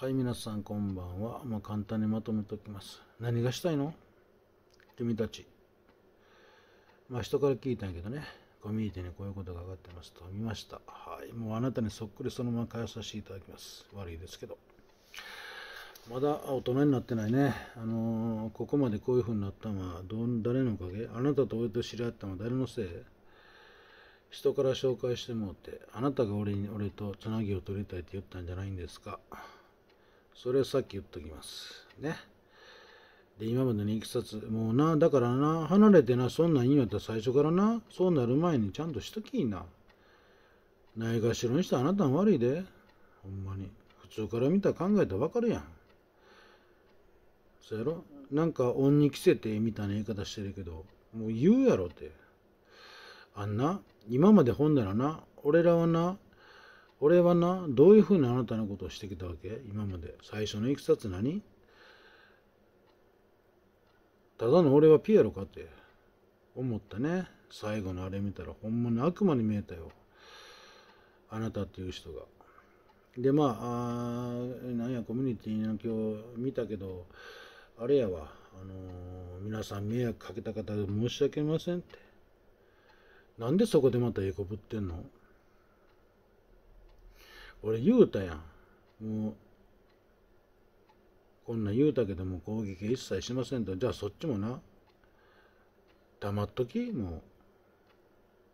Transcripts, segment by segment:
はい皆さんこんばんは、まあ、簡単にまとめておきます何がしたいの君たちまあ人から聞いたんやけどねコミュニティにこういうことが上がってますと見ましたはいもうあなたにそっくりそのまま返させていただきます悪いですけどまだ大人になってないね。あのー、ここまでこういうふうになったのはど、誰のおかげあなたと俺と知り合ったのは誰のせい人から紹介してもって、あなたが俺に俺とつなぎを取りたいって言ったんじゃないんですか。それをさっき言っときます。ね。で、今までのいきさつ、もうな、だからな、離れてな、そんなんいいんやったら最初からな、そうなる前にちゃんとしときいな。ないがしろにしたあなたは悪いで。ほんまに。普通から見たら考えたらわかるやん。そうやろなんか、恩に着せて、みたいな言い方してるけど、もう言うやろって。あんな、今まで本ならな、俺らはな、俺はなどういうふうにあなたのことをしてきたわけ今まで最初のいくさつ何ただの俺はピエロかって思ったね最後のあれ見たらほんまに悪魔に見えたよあなたっていう人がでまあなんやコミュニティの今日見たけどあれやわあのー、皆さん迷惑かけた方で申し訳ありませんってなんでそこでまたエコぶってんの俺言うたやん。もう、こんな言うたけども攻撃一切しませんと。じゃあそっちもな、黙っとき、も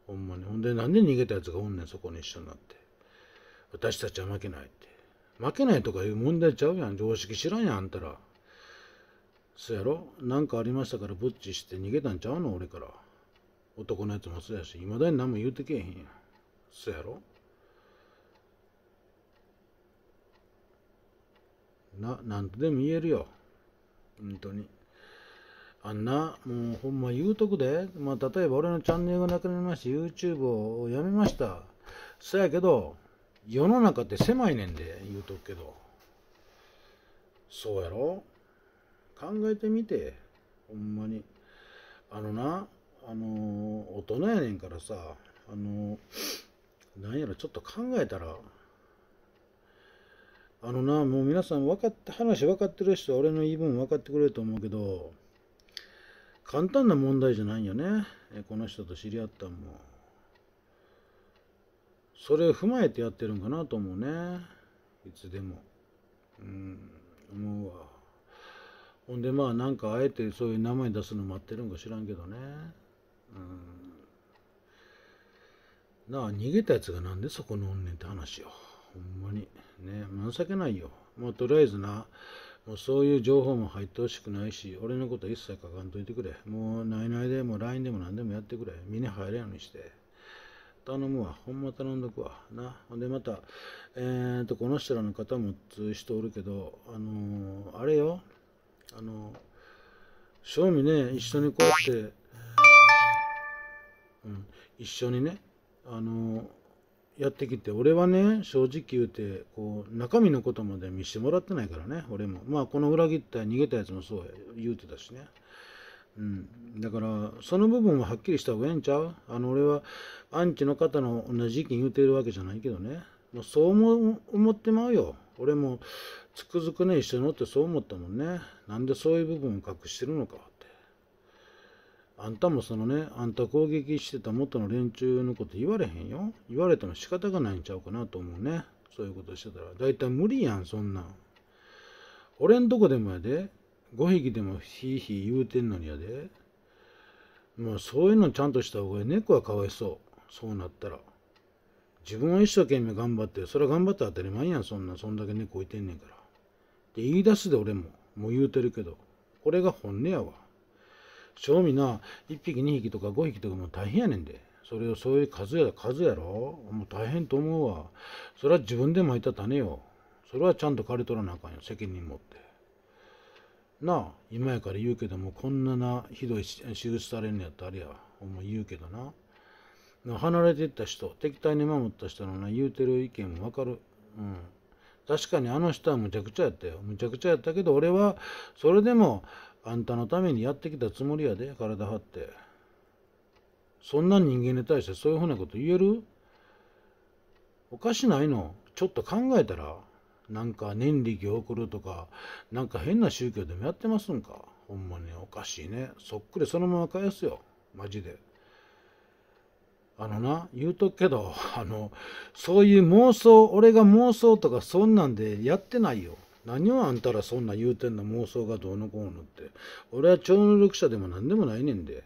う。ほんまに。ほんで、なんで逃げたやつがおんねん、そこに一緒になって。私たちは負けないって。負けないとかいう問題ちゃうやん。常識知らんやん、あんたら。そやろ何かありましたからぶっちして逃げたんちゃうの俺から。男のやつもそうやし、いまだに何も言うてけえへんやん。そやろな、なんとでも言えるよ。本当に。あんな、もうほんま言うとくで。まあ、例えば俺のチャンネルがなくなりまして、YouTube をやめました。そやけど、世の中って狭いねんで、言うとくけど。そうやろ考えてみて。ほんまに。あのな、あのー、大人やねんからさ、あのー、なんやろ、ちょっと考えたら、あのな、もう皆さん分かって、話分かってる人は俺の言い分分かってくれると思うけど、簡単な問題じゃないんよね。この人と知り合ったんも。それを踏まえてやってるんかなと思うね。いつでも。うん、思うわ。ほんでまあなんかあえてそういう名前出すの待ってるんか知らんけどね。うん。なあ、逃げたやつがなんでそこのおんねんって話よ。ほんまに。ね、情けないよ。まあ、とりあえずな、もうそういう情報も入ってほしくないし、俺のこと一切書かんといてくれ。もう、ないないでも LINE でも何でもやってくれ。に入れんようにして。頼むわ。ほんま頼んどくわ。な。ほんで、また、えーと、この人らの方も通じておるけど、あのー、あれよ。あのー、正味ね、一緒にこうやって、うん、一緒にね、あのーやってきて俺はね正直言うてこう中身のことまで見してもらってないからね俺もまあこの裏切った逃げたやつもそうや言うてたしねうんだからその部分ははっきりした方がええんちゃうあの俺はアンチの方の同じ意見言うてるわけじゃないけどねまそう思思ってまうよ俺もつくづくね一緒に乗ってそう思ったもんねなんでそういう部分を隠してるのかあんたもそのね、あんた攻撃してた元の連中のこと言われへんよ。言われても仕方がないんちゃうかなと思うね。そういうことしてたら。だいたい無理やん、そんなん。俺んとこでもやで。5匹でもひいひい言うてんのにやで。まあそういうのちゃんとした方が猫はかわいそう。そうなったら。自分は一生懸命頑張って、それは頑張って当たり前やん、そんな。ん。そんだけ猫いてんねんから。って言い出すで俺も。もう言うてるけど。これが本音やわ。正味な1匹2匹とか5匹とかも大変やねんでそれをそういう数や数やろもう大変と思うわそれは自分で巻いた種よそれはちゃんと刈り取らなあかんよ責任持ってなあ今やから言うけどもこんななひどい打ちされんのやったらあれやもう言うけどな離れていった人敵対に守った人のな言うてる意見もわかるうん確かにあの人はむちゃくちゃやったよむちゃくちゃやったけど俺はそれでもあんたのためにやってきたつもりやで、体張って。そんな人間に対してそういうふうなこと言えるおかしないのちょっと考えたら、なんか年力を送るとか、なんか変な宗教でもやってますんかほんまにおかしいね。そっくりそのまま返すよ。マジで。あのな、言うとくけど、あの、そういう妄想、俺が妄想とかそんなんでやってないよ。何をあんたらそんな言うてんな妄想がどうのこうのって俺は超能力者でも何でもないねんで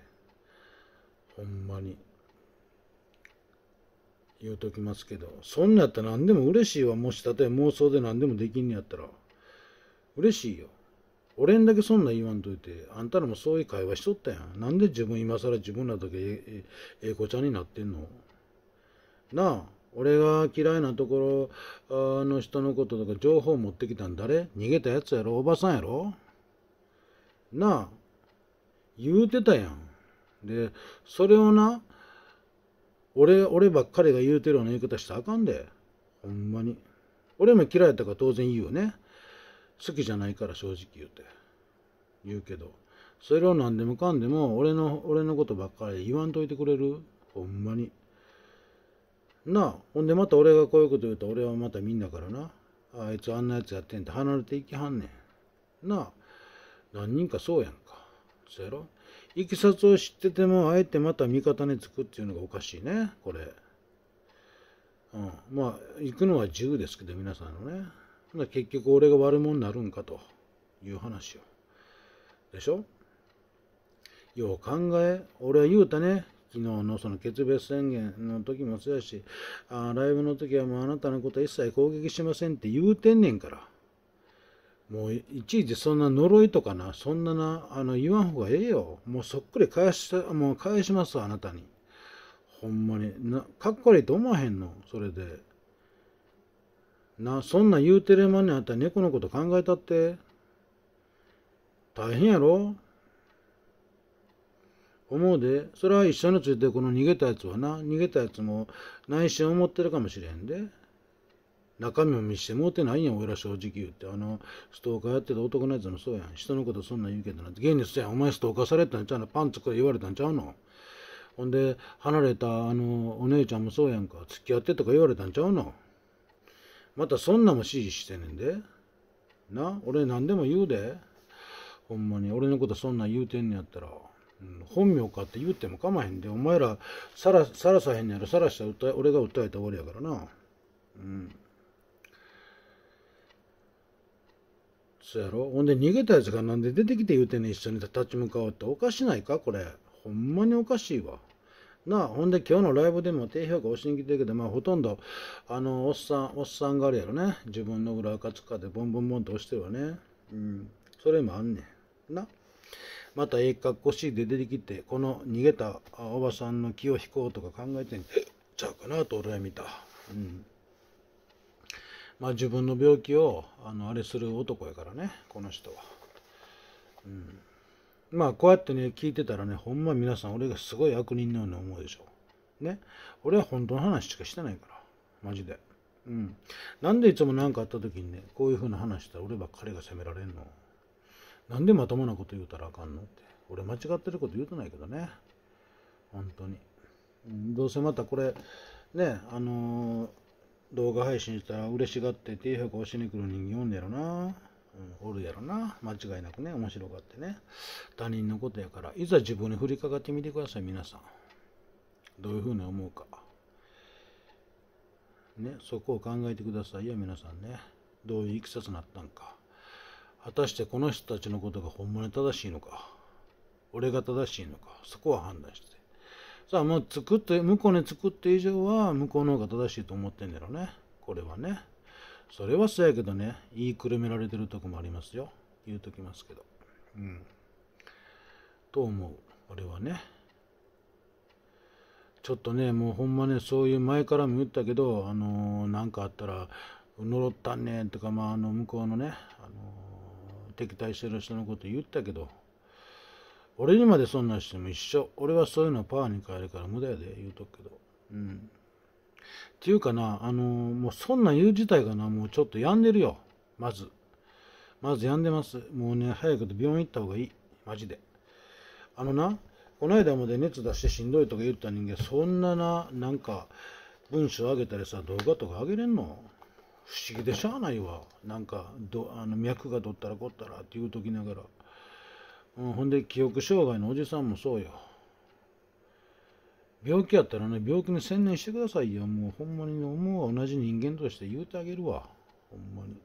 ほんまに言うときますけどそんなやったら何でも嬉しいわもしたとえ妄想で何でもできんねやったら嬉しいよ俺んだけそんな言わんといてあんたらもそういう会話しとったやんなんで自分今更自分らだけええ子ちゃんになってんのなあ俺が嫌いなところの人のこととか情報持ってきたん誰逃げたやつやろおばさんやろなあ言うてたやん。で、それをな、俺、俺ばっかりが言うてるような言い方したらあかんで。ほんまに。俺も嫌いやったから当然言うよね。好きじゃないから正直言うて。言うけど。それを何でもかんでも俺の、俺のことばっかり言わんといてくれるほんまに。なあほんでまた俺がこういうこと言うと俺はまたみんなからなあいつあんなやつやってんって離れていきはんねんなあ何人かそうやんかそやろいきさつを知っててもあえてまた味方につくっていうのがおかしいねこれ、うん、まあ行くのは自由ですけど皆さんのね結局俺が悪者になるんかという話よでしょよう考え俺は言うたね昨日のその決別宣言の時もそうやしあライブの時はもうあなたのこと一切攻撃しませんって言うてんねんからもういちいちそんな呪いとかなそんななあの言わん方がええよもうそっくり返したもう返しますあなたにほんまになかっこいいと思わへんのそれでなそんな言うてる間にあったら猫のこと考えたって大変やろ思うでそれは一緒についてこの逃げたやつはな逃げたやつも内心思ってるかもしれんで中身も見してもうてないやん俺ら正直言ってあのストーカーやってた男のやつもそうやん人のことそんな言うけどな現実やんお前ストーカーされたんちゃうのパンツくらい言われたんちゃうのほんで離れたあのお姉ちゃんもそうやんか付き合ってとか言われたんちゃうのまたそんなも指示してねんでな俺何でも言うでほんまに俺のことそんな言うてんねやったら。うん、本名かって言うてもかまへんでお前らさらさらさへんやろさらした俺が訴えた終わりやからなうんそやろほんで逃げたやつがなんで出てきて言うてね一緒に立ち向かおうっておかしないかこれほんまにおかしいわなあほんで今日のライブでも低評価押しに来てるけどまあほとんどあのおっさんおっさんがあるやろね自分の裏赤かでボンボンボンと押してるわねうんそれもあんねんなまたええかっこしいで出てきてこの逃げたおばさんの気を引こうとか考えてんちゃうかなと俺は見た。うんまあ、自分の病気をあのあれする男やからねこの人は、うん、まあこうやってね聞いてたらねほんま皆さん俺がすごい悪人のように思うでしょね俺は本当の話しかしてないからマジでうんなんでいつも何かあった時にねこういう風な話したら俺ばっかりが責められんのなんでまともなこと言うたらあかんのって俺間違ってること言うてないけどね本当にどうせまたこれねあのー、動画配信したら嬉しがって低評価押しに来る人間おんねやろな、うん、おるやろな間違いなくね面白がってね他人のことやからいざ自分に降りかかってみてください皆さんどういうふうに思うかねそこを考えてくださいよ皆さんねどういういきさつになったんか果たしてこの人たちのことが本物に正しいのか、俺が正しいのか、そこは判断して。さあ、もう作って、向こうに作って以上は、向こうの方が正しいと思ってんだろうね。これはね。それはそうやけどね、言いくるめられてるとこもありますよ。言うときますけど。うん。と思う。俺はね。ちょっとね、もうほんまね、そういう前からも言ったけど、あのー、かあったら、呪ったんねとか、まあ、あの、向こうのね、敵対してる人のこと言ったけど、俺にまでそんなんしても一緒。俺はそういうのはパワーに変えるから無駄やで、言うとくけど。うん。っていうかな、あのー、もうそんなん言う自体がな、もうちょっと病んでるよ。まず。まず病んでます。もうね、早くて病院行った方がいい。マジで。あのな、この間まで熱出してしんどいとか言った人間、そんなな、なんか、文章あげたりさ、動画とかあげれんの不思議でしゃあないわなんかどあの脈が取ったらこったらって言うときながら、うん、ほんで記憶障害のおじさんもそうよ病気やったらね病気に専念してくださいよもうほんまに思う同じ人間として言うてあげるわほんまに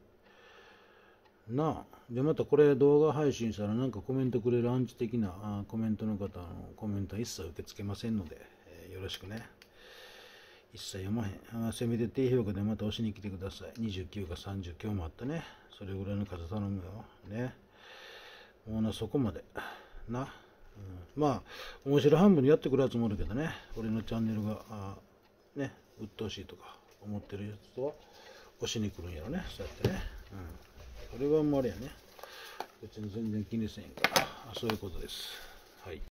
なあでまたこれ動画配信したらなんかコメントくれるアンチ的なあコメントの方のコメントは一切受け付けませんので、えー、よろしくね一切読まへん。せめて低評価でまた押しに来てください。29か30、今日もあったね。それぐらいの数頼むよ。ね。もうな、そこまで。な。うん、まあ、面白半分にやってくるやつもあるけどね。俺のチャンネルが、あね、鬱陶しいとか思ってるやつは押しに来るんやろね。そうやってね。うん。それはあんまりやね。別に全然気にせんから。そういうことです。はい。